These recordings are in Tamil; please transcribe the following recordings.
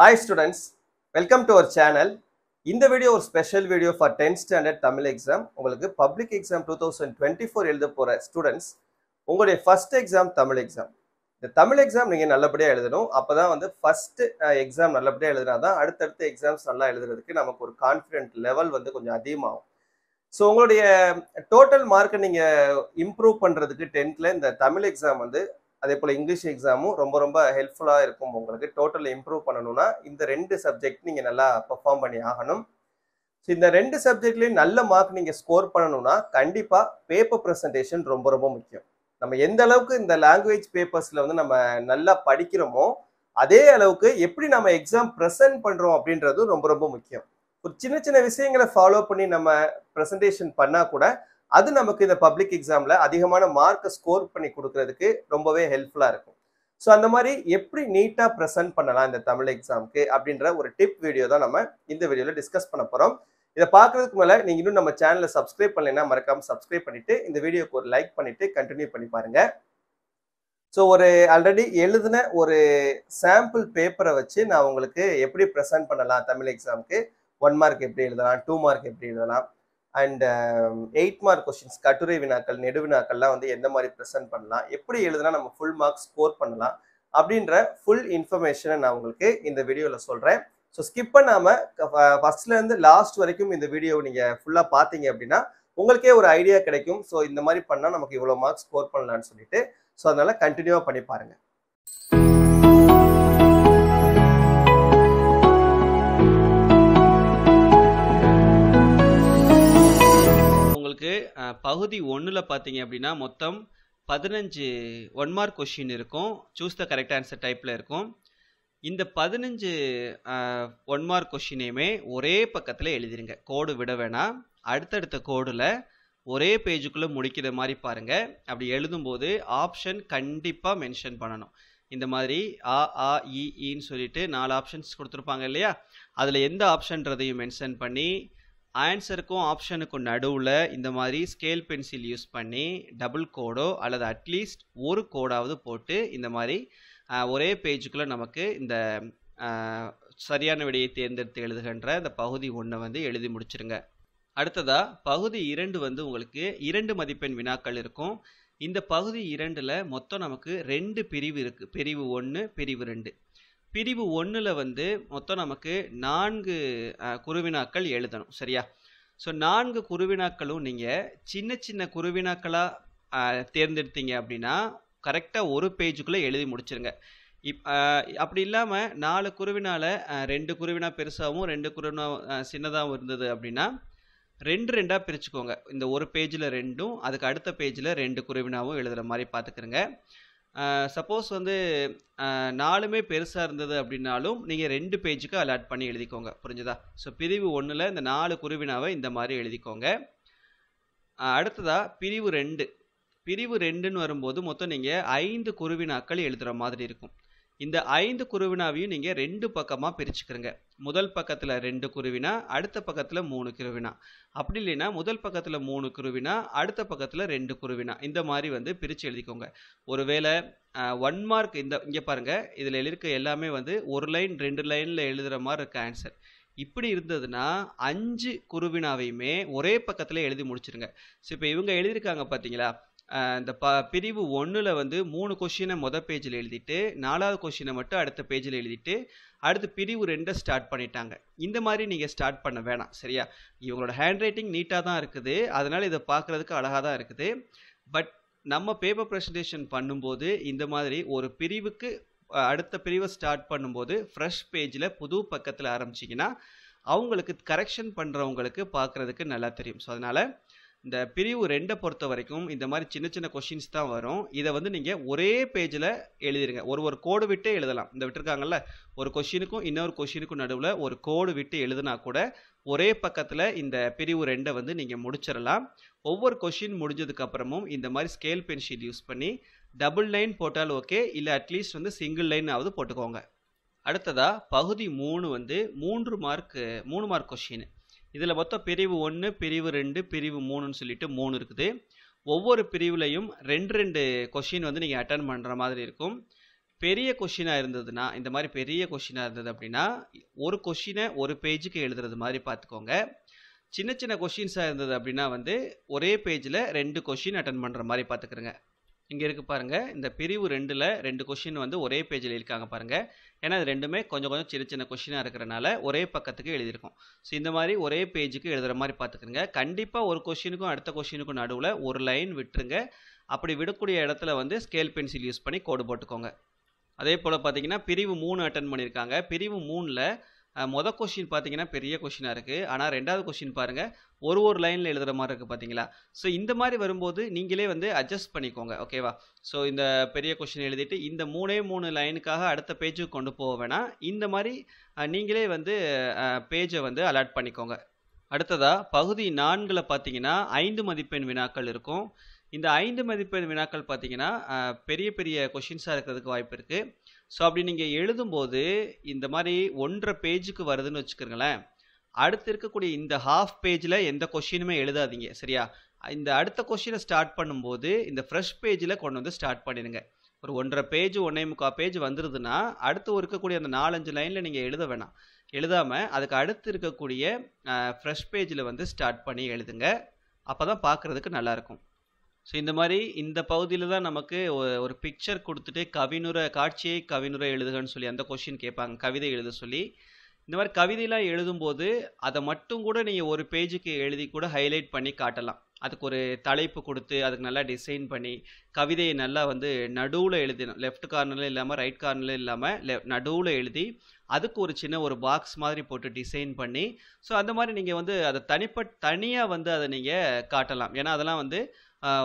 hi students welcome to our channel இந்த வீடியோ ஒரு special video for tenth standard Tamil exam உங்களுக்கு public exam two thousand twenty four எழுத போகிற ஸ்டூடெண்ட்ஸ் உங்களுடைய ஃபஸ்ட் எக்ஸாம் தமிழ் எக்ஸாம் இந்த தமிழ் எக்ஸாம் நீங்கள் நல்லபடியாக எழுதணும் அப்போ தான் வந்து ஃபஸ்ட்டு எக்ஸாம் நல்லபடியாக எழுதுனா தான் அடுத்தடுத்த எக்ஸாம்ஸ் நல்லா எழுதுறதுக்கு நமக்கு ஒரு கான்ஃபிடென்ட் லெவல் வந்து கொஞ்சம் அதிகமாகும் ஸோ உங்களுடைய டோட்டல் மார்க்கை நீங்கள் இம்ப்ரூவ் பண்ணுறதுக்கு டென்த்தில் இந்த தமிழ் எக்ஸாம் வந்து அதே போல் இங்கிலீஷ் எக்ஸாமும் ரொம்ப ரொம்ப ஹெல்ப்ஃபுல்லாக இருக்கும் உங்களுக்கு டோட்டல் இம்ப்ரூவ் பண்ணணும்னா இந்த ரெண்டு சப்ஜெக்ட் நீங்கள் நல்லா பர்ஃபார்ம் பண்ணி ஆகணும் ஸோ இந்த ரெண்டு சப்ஜெக்ட்லேயும் நல்ல மார்க் நீங்கள் ஸ்கோர் பண்ணணும்னா கண்டிப்பாக பேப்பர் ப்ரெசன்டேஷன் ரொம்ப ரொம்ப முக்கியம் நம்ம எந்த அளவுக்கு இந்த லாங்குவேஜ் பேப்பர்ஸில் வந்து நம்ம நல்லா படிக்கிறோமோ அதே அளவுக்கு எப்படி நம்ம எக்ஸாம் ப்ரெசன்ட் பண்ணுறோம் அப்படின்றதும் ரொம்ப ரொம்ப முக்கியம் ஒரு சின்ன சின்ன விஷயங்களை ஃபாலோ பண்ணி நம்ம ப்ரெசன்டேஷன் பண்ணால் கூட அது நமக்கு இந்த பப்ளிக் எக்ஸாமில் அதிகமான மார்க்கை ஸ்கோர் பண்ணி கொடுக்கறதுக்கு ரொம்பவே ஹெல்ப்ஃபுல்லாக இருக்கும் ஸோ அந்த மாதிரி எப்படி நீட்டாக ப்ரெசென்ட் பண்ணலாம் இந்த தமிழ் எக்ஸாமுக்கு அப்படின்ற ஒரு டிப் வீடியோ தான் நம்ம இந்த வீடியோவில் டிஸ்கஸ் பண்ண போகிறோம் இதை பார்க்கறதுக்கு மேலே நீங்கள் இன்னும் நம்ம சேனலை சப்ஸ்கிரைப் பண்ணலைன்னா மறக்காமல் சப்ஸ்கிரைப் பண்ணிவிட்டு இந்த வீடியோக்கு ஒரு லைக் பண்ணிவிட்டு கண்டினியூ பண்ணி பாருங்கள் ஸோ ஒரு ஆல்ரெடி எழுதின ஒரு சாம்பிள் பேப்பரை வச்சு நான் உங்களுக்கு எப்படி ப்ரெசென்ட் பண்ணலாம் தமிழ் எக்ஸாமுக்கு ஒன் மார்க் எப்படி எழுதலாம் டூ மார்க் எப்படி எழுதலாம் அண்ட் எயிட் மார்க் கொஸ்டின்ஸ் கட்டுரை வினாக்கள் நெடுவினாக்கள்லாம் வந்து எந்த மாதிரி ப்ரெசென்ட் பண்ணலாம் எப்படி எழுதுனா நம்ம ஃபுல் மார்க் ஸ்கோர் பண்ணலாம் அப்படின்ற ஃபுல் இன்ஃபர்மேஷனை நான் உங்களுக்கு இந்த வீடியோவில் சொல்கிறேன் ஸோ ஸ்கிப் பண்ணாமல் ஃபஸ்ட்லேருந்து லாஸ்ட் வரைக்கும் இந்த வீடியோவை நீங்கள் ஃபுல்லாக பார்த்தீங்க அப்படின்னா உங்களுக்கே ஒரு ஐடியா கிடைக்கும் ஸோ இந்த மாதிரி பண்ணால் நமக்கு இவ்வளோ மார்க் ஸ்கோர் பண்ணலான்னு சொல்லிட்டு ஸோ அதனால் கண்டினியூவாக பண்ணி பாருங்கள் பகுதி ஒன்றில் பார்த்தீங்க அப்படின்னா மொத்தம் பதினஞ்சு ஒன் மார்க் கொஷின் இருக்கும் சூஸ் த கரெக்ட் ஆன்சர் டைப்பில் இருக்கும் இந்த பதினஞ்சு ஒன் மார்க் கொஷினையுமே ஒரே பக்கத்தில் எழுதிருங்க கோடு விட வேணாம் அடுத்தடுத்த கோடில் ஒரே பேஜுக்குள்ளே முடிக்கிற மாதிரி பாருங்கள் அப்படி எழுதும்போது ஆப்ஷன் கண்டிப்பாக மென்ஷன் பண்ணணும் இந்த மாதிரி ஆ ஆ இன்னு சொல்லிட்டு நாலு ஆப்ஷன்ஸ் கொடுத்துருப்பாங்க இல்லையா அதில் எந்த ஆப்ஷன்றதையும் மென்ஷன் பண்ணி ஆன்சருக்கும் ஆப்ஷனுக்கும் நடுவில் இந்த மாதிரி ஸ்கேல் பென்சில் யூஸ் பண்ணி டபுள் கோடோ அல்லது அட்லீஸ்ட் ஒரு கோடாவது போட்டு இந்த மாதிரி ஒரே பேஜுக்குள்ளே நமக்கு இந்த சரியான விடையை தேர்ந்தெடுத்து எழுதுகின்ற இந்த பகுதி ஒன்றை வந்து எழுதி முடிச்சிருங்க அடுத்ததாக பகுதி இரண்டு வந்து உங்களுக்கு இரண்டு மதிப்பெண் வினாக்கள் இருக்கும் இந்த பகுதி இரண்டில் மொத்தம் நமக்கு ரெண்டு பிரிவு இருக்குது பிரிவு ஒன்று பிரிவு ரெண்டு பிரிவு ஒன்றில் வந்து மொத்தம் நமக்கு நான்கு குருவினாக்கள் எழுதணும் சரியா ஸோ நான்கு குருவினாக்களும் நீங்கள் சின்ன சின்ன குருவினாக்களாக தேர்ந்தெடுத்தீங்க அப்படின்னா கரெக்டாக ஒரு பேஜுக்குள்ளே எழுதி முடிச்சிருங்க இப் அப்படி இல்லாமல் நாலு குருவினால் ரெண்டு குருவினா பெருசாகவும் ரெண்டு குருவினா சின்னதாகவும் இருந்தது அப்படின்னா ரெண்டு ரெண்டாக பிரிச்சுக்கோங்க இந்த ஒரு பேஜில் ரெண்டும் அதுக்கு அடுத்த பேஜில் ரெண்டு குருவினாவும் எழுதுகிற மாதிரி பார்த்துக்கிறங்க சப்போஸ் வந்து நாலுமே பெருசாக இருந்தது அப்படின்னாலும் நீங்கள் ரெண்டு பேஜுக்கு அலாட் பண்ணி எழுதிக்கோங்க புரிஞ்சுதா ஸோ பிரிவு ஒன்றில் இந்த நாலு குருவினாவை இந்த மாதிரி எழுதிக்கோங்க அடுத்ததாக பிரிவு ரெண்டு பிரிவு ரெண்டுன்னு வரும்போது மொத்தம் நீங்கள் ஐந்து குருவினாக்கள் எழுதுகிற மாதிரி இருக்கும் இந்த ஐந்து குருவினாவையும் நீங்கள் ரெண்டு பக்கமாக பிரிச்சுக்கிறங்க முதல் பக்கத்தில் ரெண்டு குருவினா அடுத்த பக்கத்தில் மூணு குருவினா அப்படி இல்லைன்னா முதல் பக்கத்தில் மூணு குருவினா அடுத்த பக்கத்தில் ரெண்டு குருவினா இந்த மாதிரி வந்து பிரித்து எழுதிக்கோங்க ஒருவேளை ஒன் மார்க் இந்த இங்கே பாருங்கள் இதில் எழுதிருக்க எல்லாமே வந்து ஒரு லைன் ரெண்டு லைனில் எழுதுகிற மாதிரி இருக்க ஆன்சர் இப்படி இருந்ததுன்னா அஞ்சு குருவினாவையுமே ஒரே பக்கத்தில் எழுதி முடிச்சிருங்க ஸோ இப்போ இவங்க எழுதியிருக்காங்க பார்த்தீங்களா இந்த ப பிரிவு ஒன்றில் வந்து மூணு கொஷினை மொதல் பேஜில் எழுதிட்டு நாலாவது கொஷினை மட்டும் அடுத்த பேஜில் எழுதிட்டு அடுத்து பிரிவு ரெண்டை ஸ்டார்ட் பண்ணிட்டாங்க இந்த மாதிரி நீங்கள் ஸ்டார்ட் பண்ண வேணாம் சரியா இவங்களோட ஹேண்ட் ரைட்டிங் நீட்டாக தான் இருக்குது அதனால் இதை பார்க்குறதுக்கு அழகாக தான் இருக்குது பட் நம்ம பேப்பர் ப்ரெசன்டேஷன் பண்ணும்போது இந்த மாதிரி ஒரு பிரிவுக்கு அடுத்த பிரிவை ஸ்டார்ட் பண்ணும்போது ஃப்ரெஷ் பேஜில் புது பக்கத்தில் ஆரம்பிச்சிங்கன்னா அவங்களுக்கு கரெக்ஷன் பண்ணுறவங்களுக்கு பார்க்குறதுக்கு நல்லா தெரியும் ஸோ அதனால் இந்த பிரிவு ரெண்டை பொறுத்த வரைக்கும் இந்த மாதிரி சின்ன சின்ன கொஷின்ஸ் தான் வரும் இதை வந்து நீங்கள் ஒரே பேஜில் எழுதிருங்க ஒரு ஒரு கோடு விட்டே எழுதலாம் இந்த விட்டுருக்காங்கல்ல ஒரு கொஷினுக்கும் இன்னொரு கொஷினுக்கும் நடுவில் ஒரு கோடு விட்டு எழுதுனா கூட ஒரே பக்கத்தில் இந்த பிரிவு ரெண்டை வந்து நீங்கள் முடிச்சிடலாம் ஒவ்வொரு கொஷின் முடிஞ்சதுக்கப்புறமும் இந்த மாதிரி ஸ்கேல் பென்சில் யூஸ் பண்ணி டபுள் லைன் போட்டாலும் ஓகே இல்லை அட்லீஸ்ட் வந்து சிங்கிள் லைனாவது போட்டுக்கோங்க அடுத்ததாக பகுதி மூணு வந்து மூன்று மார்க்கு மூணு மார்க் கொஷின் இதில் மொத்தம் பிரிவு ஒன்று பிரிவு ரெண்டு பிரிவு மூணுன்னு சொல்லிட்டு மூணு இருக்குது ஒவ்வொரு பிரிவுலையும் ரெண்டு ரெண்டு கொஷின் வந்து நீங்கள் அட்டன் பண்ணுற மாதிரி இருக்கும் பெரிய கொஷினாக இருந்ததுன்னா இந்த மாதிரி பெரிய கொஷினாக இருந்தது அப்படின்னா ஒரு கொஷினை ஒரு பேஜுக்கு எழுதுறது மாதிரி பார்த்துக்கோங்க சின்ன சின்ன கொஷின்ஸாக இருந்தது அப்படின்னா வந்து ஒரே பேஜில் ரெண்டு கொஷின் அட்டன் பண்ணுற மாதிரி பார்த்துக்கிறேங்க இங்கே இருக்குது பாருங்கள் இந்த பிரிவு ரெண்டில் ரெண்டு கொஷின் வந்து ஒரே பேஜில் இருக்காங்க பாருங்கள் ஏன்னா அது ரெண்டுமே கொஞ்சம் கொஞ்சம் சின்ன சின்ன கொஷினாக இருக்கிறனால ஒரே பக்கத்துக்கு எழுதியிருக்கோம் ஸோ இந்த மாதிரி ஒரே பேஜுக்கு எழுதுகிற மாதிரி பார்த்துக்கிறங்க கண்டிப்பாக ஒரு கொஷினுக்கும் அடுத்த கொஷினுக்கும் நடுவில் ஒரு லைன் விட்டுருங்க அப்படி விடக்கூடிய இடத்துல வந்து ஸ்கேல் பென்சில் யூஸ் பண்ணி கோடு போட்டுக்கோங்க அதே போல் பார்த்தீங்கன்னா பிரிவு மூணு அட்டன் பண்ணியிருக்காங்க பிரிவு மூணில் மொதல் கொஷின் பார்த்தீங்கன்னா பெரிய கொஷினாக இருக்குது ஆனால் ரெண்டாவது கொஷின் பாருங்கள் ஒரு ஒரு லைனில் எழுதுகிற மாதிரி இருக்குது பார்த்தீங்களா ஸோ இந்த மாதிரி வரும்போது நீங்களே வந்து அட்ஜஸ்ட் பண்ணிக்கோங்க ஓகேவா ஸோ இந்த பெரிய கொஷின் எழுதிட்டு இந்த மூணே மூணு லைனுக்காக அடுத்த பேஜுக்கு கொண்டு போக வேணாம் இந்த மாதிரி நீங்களே வந்து பேஜை வந்து அலாட் பண்ணிக்கோங்க அடுத்ததாக பகுதி நான்கில் பார்த்தீங்கன்னா ஐந்து மதிப்பெண் வினாக்கள் இருக்கும் இந்த ஐந்து மதிப்பெண் வினாக்கள் பார்த்தீங்கன்னா பெரிய பெரிய கொஷின்ஸாக இருக்கிறதுக்கு வாய்ப்பு இருக்குது ஸோ அப்படி நீங்கள் எழுதும்போது இந்த மாதிரி ஒன்றரை பேஜுக்கு வருதுன்னு வச்சுக்கோங்களேன் அடுத்து இருக்கக்கூடிய இந்த ஹாஃப் பேஜில் எந்த கொஷினுமே எழுதாதீங்க சரியா இந்த அடுத்த கொஷினை ஸ்டார்ட் பண்ணும்போது இந்த ஃப்ரெஷ் பேஜில் கொண்டு வந்து ஸ்டார்ட் பண்ணிடுங்க ஒரு ஒன்றரை பேஜ் ஒன்றே முக்கால் பேஜ் வந்துருதுன்னா அடுத்து இருக்கக்கூடிய அந்த நாலஞ்சு லைனில் நீங்கள் எழுத வேணாம் எழுதாமல் அதுக்கு அடுத்து இருக்கக்கூடிய ஃப்ரெஷ் பேஜில் வந்து ஸ்டார்ட் பண்ணி எழுதுங்க அப்போ தான் பார்க்குறதுக்கு நல்லாயிருக்கும் ஸோ இந்த மாதிரி இந்த பகுதியில் தான் நமக்கு ஒரு பிக்சர் கொடுத்துட்டு கவினுரை காட்சியை கவினுரை எழுதுகன்னு சொல்லி அந்த கொஷின் கேட்பாங்க கவிதை எழுத சொல்லி இந்த மாதிரி கவிதையெலாம் எழுதும்போது அதை மட்டும் கூட நீங்கள் ஒரு பேஜுக்கு எழுதி கூட ஹைலைட் பண்ணி காட்டலாம் அதுக்கு ஒரு தலைப்பு கொடுத்து அதுக்கு நல்லா டிசைன் பண்ணி கவிதையை நல்லா வந்து நடுவில் எழுதணும் லெஃப்ட் கார்னரில் இல்லாமல் ரைட் கார்னரில் இல்லாமல் லெ நடுவில் எழுதி அதுக்கு ஒரு சின்ன ஒரு பாக்ஸ் மாதிரி போட்டு டிசைன் பண்ணி ஸோ அந்த மாதிரி நீங்கள் வந்து அதை தனிப்பட் தனியாக வந்து அதை நீங்கள் காட்டலாம் ஏன்னா அதெல்லாம் வந்து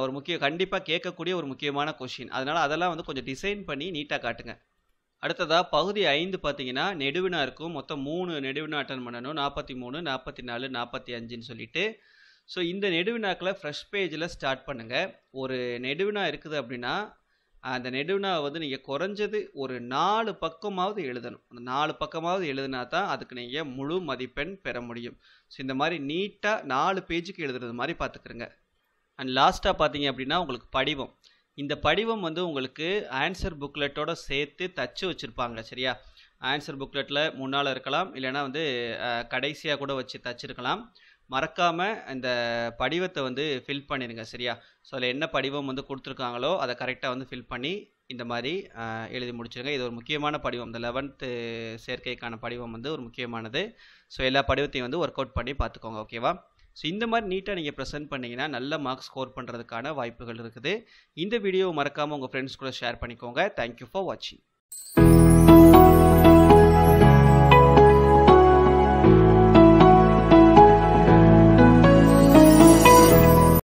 ஒரு முக்கிய கண்டிப்பாக கேட்கக்கூடிய ஒரு முக்கியமான கொஷின் அதனால் அதெல்லாம் வந்து கொஞ்சம் டிசைன் பண்ணி நீட்டாக காட்டுங்க அடுத்ததாக பகுதி ஐந்து பார்த்தீங்கன்னா நெடுவினா இருக்கும் மொத்தம் மூணு நெடுவினா அட்டன் பண்ணணும் நாற்பத்தி மூணு நாற்பத்தி நாலு நாற்பத்தி அஞ்சுன்னு சொல்லிட்டு ஸோ இந்த நெடுவினாக்களை ஃப்ரெஷ் பேஜில் ஸ்டார்ட் பண்ணுங்கள் ஒரு நெடுவினா இருக்குது அப்படின்னா அந்த நெடுவினாவை வந்து நீங்கள் குறைஞ்சது ஒரு நாலு பக்கமாவது எழுதணும் அந்த நாலு பக்கமாவது எழுதுனா தான் அதுக்கு நீங்கள் முழு மதிப்பெண் பெற முடியும் ஸோ இந்த மாதிரி நீட்டாக நாலு பேஜுக்கு எழுதுறது மாதிரி பார்த்துக்குறேங்க அண்ட் லாஸ்ட்டாக பார்த்தீங்க அப்படின்னா உங்களுக்கு படிவம் இந்த படிவம் வந்து உங்களுக்கு ஆன்சர் புக்லெட்டோட சேர்த்து தச்சு வச்சுருப்பாங்க சரியா ஆன்சர் புக்லெட்டில் முன்னால் இருக்கலாம் இல்லைனா வந்து கடைசியாக கூட வச்சு தச்சுருக்கலாம் மறக்காமல் இந்த படிவத்தை வந்து ஃபில் பண்ணிடுங்க சரியா ஸோ அதில் என்ன படிவம் வந்து கொடுத்துருக்காங்களோ அதை கரெக்டாக வந்து ஃபில் பண்ணி இந்த மாதிரி எழுதி முடிச்சிருங்க இது ஒரு முக்கியமான படிவம் இந்த லெவன்த்து சேர்க்கைக்கான படிவம் வந்து ஒரு முக்கியமானது ஸோ எல்லா படிவத்தையும் வந்து ஒர்க் அவுட் பண்ணி பார்த்துக்கோங்க ஓகேவா ஸோ இந்த மாதிரி நீட்டாக நீங்கள் ப்ரெசென்ட் பண்ணிங்கன்னா நல்ல மார்க்ஸ் ஸ்கோர் பண்ணுறதுக்கான வாய்ப்புகள் இருக்குது இந்த வீடியோ மறக்காமல் உங்கள் ஃப்ரெண்ட்ஸ் கூட ஷேர் பண்ணிக்கோங்க தேங்க்யூ ஃபார் வாட்சிங்